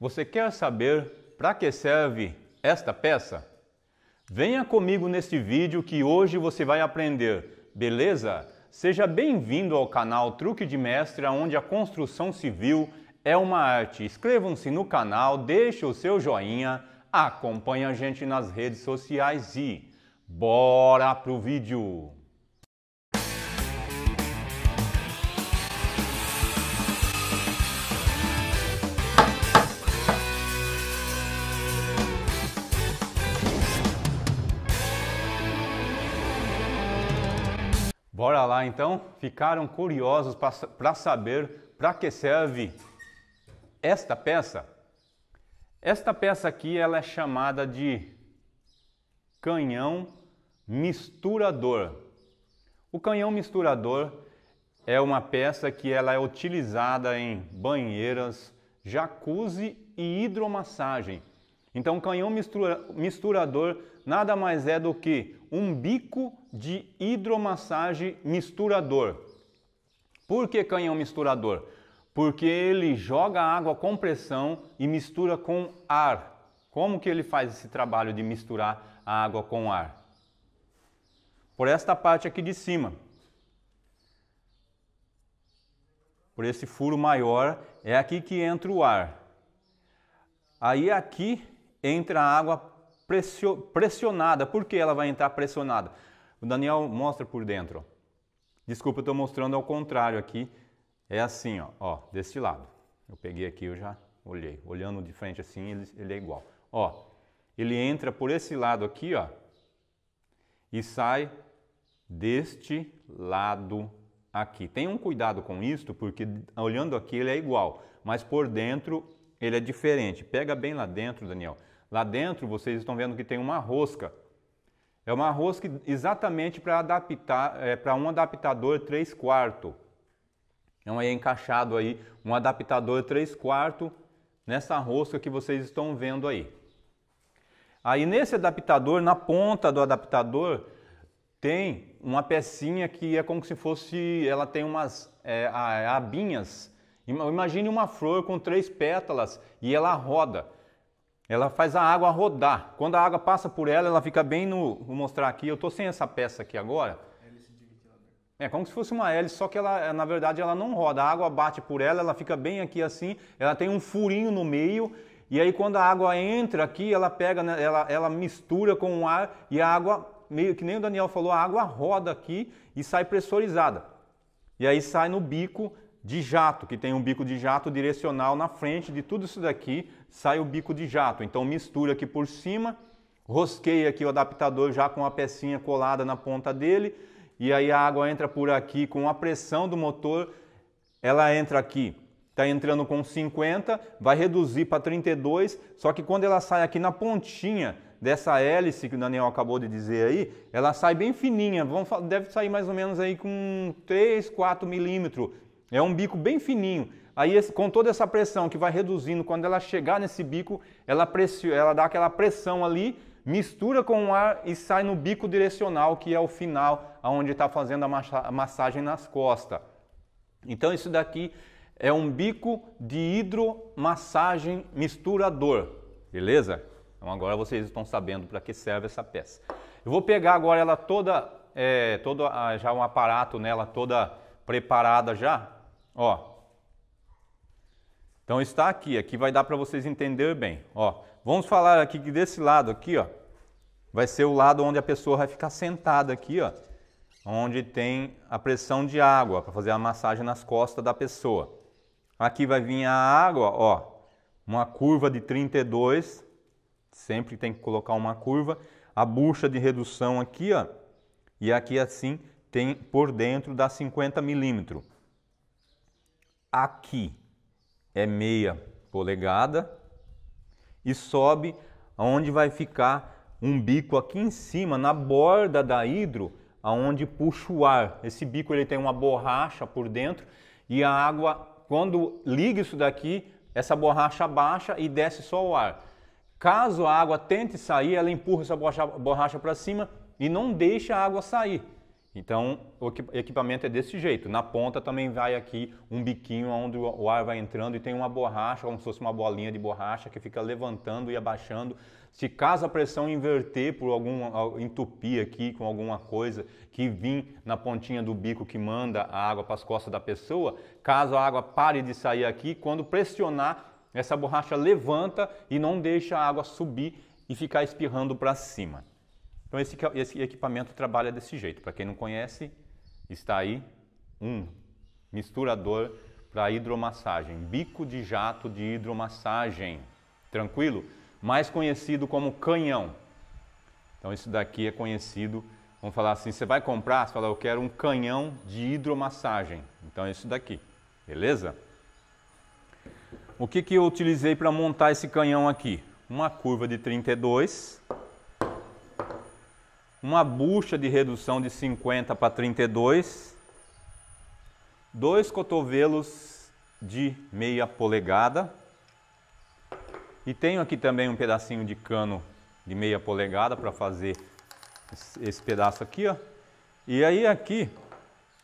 Você quer saber para que serve esta peça? Venha comigo neste vídeo que hoje você vai aprender, beleza? Seja bem-vindo ao canal Truque de Mestre, onde a construção civil é uma arte. Inscrevam-se no canal, deixe o seu joinha, acompanhe a gente nas redes sociais e bora pro vídeo! Bora lá então? Ficaram curiosos para saber para que serve esta peça? Esta peça aqui ela é chamada de canhão misturador. O canhão misturador é uma peça que ela é utilizada em banheiras, jacuzzi e hidromassagem. Então, o canhão mistura, misturador nada mais é do que um bico de hidromassagem misturador. Por que canhão misturador? Porque ele joga água com pressão e mistura com ar. Como que ele faz esse trabalho de misturar a água com ar? Por esta parte aqui de cima. Por esse furo maior, é aqui que entra o ar. Aí aqui entra a água pressionada. Por que ela vai entrar pressionada? O Daniel mostra por dentro. Desculpa, eu estou mostrando ao contrário aqui. É assim, ó, ó, lado. Eu peguei aqui, eu já olhei. Olhando de frente assim, ele, ele é igual. Ó, ele entra por esse lado aqui, ó, e sai deste lado aqui. um cuidado com isto, porque olhando aqui ele é igual, mas por dentro ele é diferente. Pega bem lá dentro, Daniel. Lá dentro vocês estão vendo que tem uma rosca. É uma rosca exatamente para adaptar, é, para um adaptador 3 quartos. Então aí é encaixado aí um adaptador 3 quartos nessa rosca que vocês estão vendo aí. Aí nesse adaptador, na ponta do adaptador, tem uma pecinha que é como se fosse, ela tem umas é, abinhas. Imagine uma flor com três pétalas e ela roda ela faz a água rodar. Quando a água passa por ela, ela fica bem no. Vou mostrar aqui, eu estou sem essa peça aqui agora. É como se fosse uma hélice, só que ela, eh, na verdade, ela não roda. A água bate por ela, ela fica bem aqui assim, ela tem um furinho no meio, e aí quando a água entra aqui, ela pega, né, ela, ela mistura com o ar e a água, meio que nem o Daniel falou, a água roda aqui e sai pressurizada. E aí sai no bico de jato, que tem um bico de jato direcional na frente de tudo isso daqui, sai o bico de jato. Então mistura aqui por cima, rosqueia aqui o adaptador já com a pecinha colada na ponta dele, e aí a água entra por aqui com a pressão do motor, ela entra aqui. Está entrando com 50, vai reduzir para 32, só que quando ela sai aqui na pontinha dessa hélice que o Daniel acabou de dizer aí, ela sai bem fininha, deve sair mais ou menos aí com 3, 4 milímetros é um bico bem fininho. Aí, com toda essa pressão que vai reduzindo, quando ela chegar nesse bico, ela, pressiona, ela dá aquela pressão ali, mistura com o ar e sai no bico direcional, que é o final, onde está fazendo a, a massagem nas costas. Então, isso daqui é um bico de hidromassagem misturador, beleza? Então, agora vocês estão sabendo para que serve essa peça. Eu vou pegar agora ela toda, é, todo, ah, já um aparato nela toda preparada já, Ó. Então está aqui, aqui vai dar para vocês entender bem. Ó, vamos falar aqui que desse lado aqui, ó, vai ser o lado onde a pessoa vai ficar sentada aqui, ó, onde tem a pressão de água para fazer a massagem nas costas da pessoa. Aqui vai vir a água, ó, uma curva de 32, sempre tem que colocar uma curva, a bucha de redução aqui, ó, e aqui assim tem por dentro dá 50 milímetros aqui é meia polegada e sobe aonde vai ficar um bico aqui em cima, na borda da hidro, aonde puxa o ar. Esse bico ele tem uma borracha por dentro e a água, quando liga isso daqui, essa borracha baixa e desce só o ar. Caso a água tente sair, ela empurra essa borracha para cima e não deixa a água sair. Então, o equipamento é desse jeito. Na ponta também vai aqui um biquinho onde o ar vai entrando e tem uma borracha, como se fosse uma bolinha de borracha que fica levantando e abaixando. Se caso a pressão inverter por algum entupir aqui com alguma coisa que vim na pontinha do bico que manda a água para as costas da pessoa, caso a água pare de sair aqui, quando pressionar, essa borracha levanta e não deixa a água subir e ficar espirrando para cima. Então esse, é esse equipamento trabalha desse jeito. Para quem não conhece, está aí um misturador para hidromassagem, bico de jato de hidromassagem, tranquilo? Mais conhecido como canhão. Então isso daqui é conhecido, vamos falar assim, você vai comprar, você fala, eu quero um canhão de hidromassagem. Então é isso daqui, beleza? O que, que eu utilizei para montar esse canhão aqui? Uma curva de 32 uma bucha de redução de 50 para 32, dois cotovelos de meia polegada e tenho aqui também um pedacinho de cano de meia polegada para fazer esse pedaço aqui, ó. E aí aqui,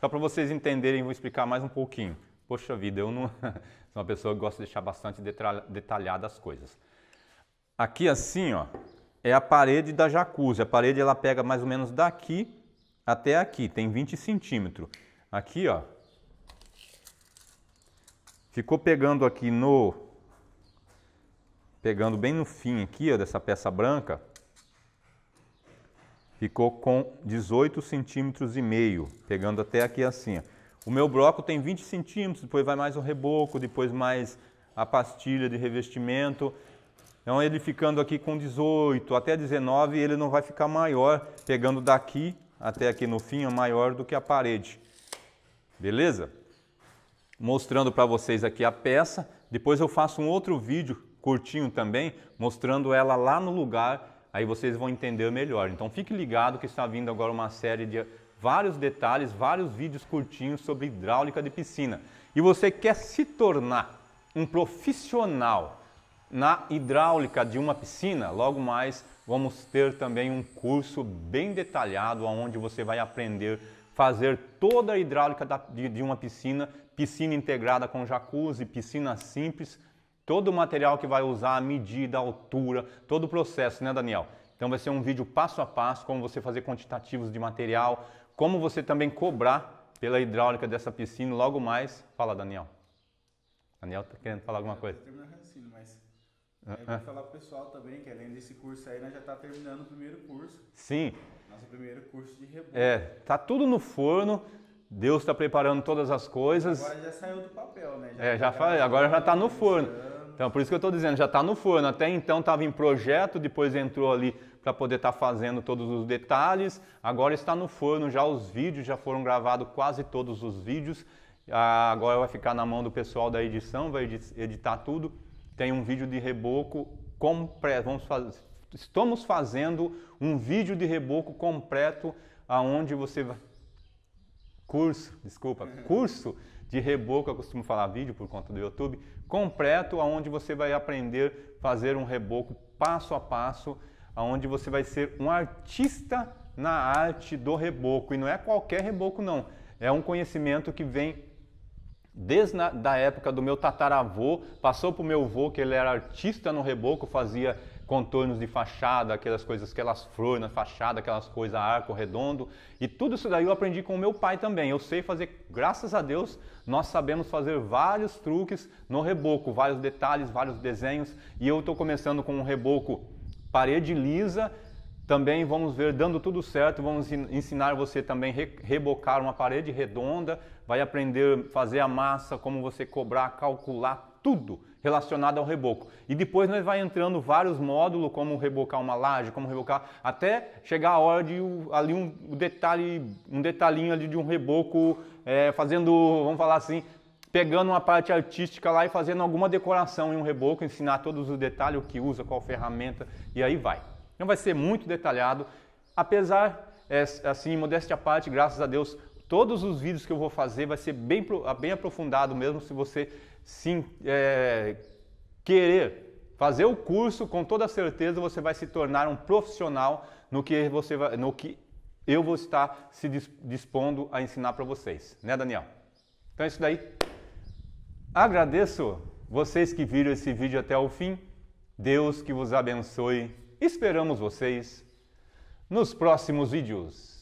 só para vocês entenderem, vou explicar mais um pouquinho. Poxa vida, eu não sou uma pessoa que gosta de deixar bastante detalhadas as coisas. Aqui assim, ó, é a parede da jacuzzi. A parede ela pega mais ou menos daqui até aqui, tem 20 centímetros. Aqui, ó, ficou pegando aqui no, pegando bem no fim aqui, ó, dessa peça branca, ficou com 18 centímetros e meio, pegando até aqui assim. Ó. O meu bloco tem 20 centímetros, depois vai mais o reboco, depois mais a pastilha de revestimento. Então ele ficando aqui com 18 até 19, ele não vai ficar maior, pegando daqui até aqui no fim, é maior do que a parede. Beleza? Mostrando para vocês aqui a peça. Depois eu faço um outro vídeo curtinho também, mostrando ela lá no lugar, aí vocês vão entender melhor. Então fique ligado que está vindo agora uma série de vários detalhes, vários vídeos curtinhos sobre hidráulica de piscina. E você quer se tornar um profissional na hidráulica de uma piscina, logo mais vamos ter também um curso bem detalhado onde você vai aprender fazer toda a hidráulica de uma piscina, piscina integrada com jacuzzi, piscina simples, todo o material que vai usar, a medida, a altura, todo o processo, né, Daniel? Então vai ser um vídeo passo a passo, como você fazer quantitativos de material, como você também cobrar pela hidráulica dessa piscina logo mais. Fala, Daniel. Daniel tá querendo falar alguma coisa? Ah, eu vou ah. falar pro pessoal também que além desse curso aí, nós já tá terminando o primeiro curso. Sim. Nosso primeiro curso de rebolo É, tá tudo no forno. Deus está preparando todas as coisas. Agora já saiu do papel, né? Já é, já falei, agora já está no forno. Então, por isso que eu estou dizendo, já está no forno. Até então estava em projeto, depois entrou ali para poder estar tá fazendo todos os detalhes. Agora está no forno, já os vídeos já foram gravados, quase todos os vídeos. Ah, agora vai ficar na mão do pessoal da edição, vai editar tudo tem um vídeo de reboco completo. Fazer, estamos fazendo um vídeo de reboco completo aonde você vai curso, desculpa, uhum. curso de reboco, eu costumo falar vídeo por conta do YouTube, completo aonde você vai aprender fazer um reboco passo a passo, aonde você vai ser um artista na arte do reboco e não é qualquer reboco não, é um conhecimento que vem desde na, da época do meu tataravô, passou para o meu avô, que ele era artista no reboco, fazia contornos de fachada, aquelas coisas, aquelas flores na fachada, aquelas coisas, arco redondo. E tudo isso daí eu aprendi com o meu pai também. Eu sei fazer, graças a Deus, nós sabemos fazer vários truques no reboco, vários detalhes, vários desenhos. E eu estou começando com um reboco parede lisa, também vamos ver dando tudo certo, vamos ensinar você também re rebocar uma parede redonda, vai aprender a fazer a massa, como você cobrar, calcular tudo relacionado ao reboco. E depois nós vai entrando vários módulos, como rebocar uma laje, como rebocar, até chegar a hora de ali um detalhe, um detalhinho ali de um reboco, é, fazendo, vamos falar assim, pegando uma parte artística lá e fazendo alguma decoração em um reboco, ensinar todos os detalhes, o que usa, qual ferramenta, e aí vai. Não vai ser muito detalhado, apesar, é, assim, modéstia à parte, graças a Deus, todos os vídeos que eu vou fazer vai ser bem, bem aprofundado mesmo se você sim é, querer fazer o curso, com toda certeza você vai se tornar um profissional no que você vai, no que eu vou estar se dispondo a ensinar para vocês, né, Daniel? Então é isso daí. Agradeço vocês que viram esse vídeo até o fim. Deus que vos abençoe Esperamos vocês nos próximos vídeos.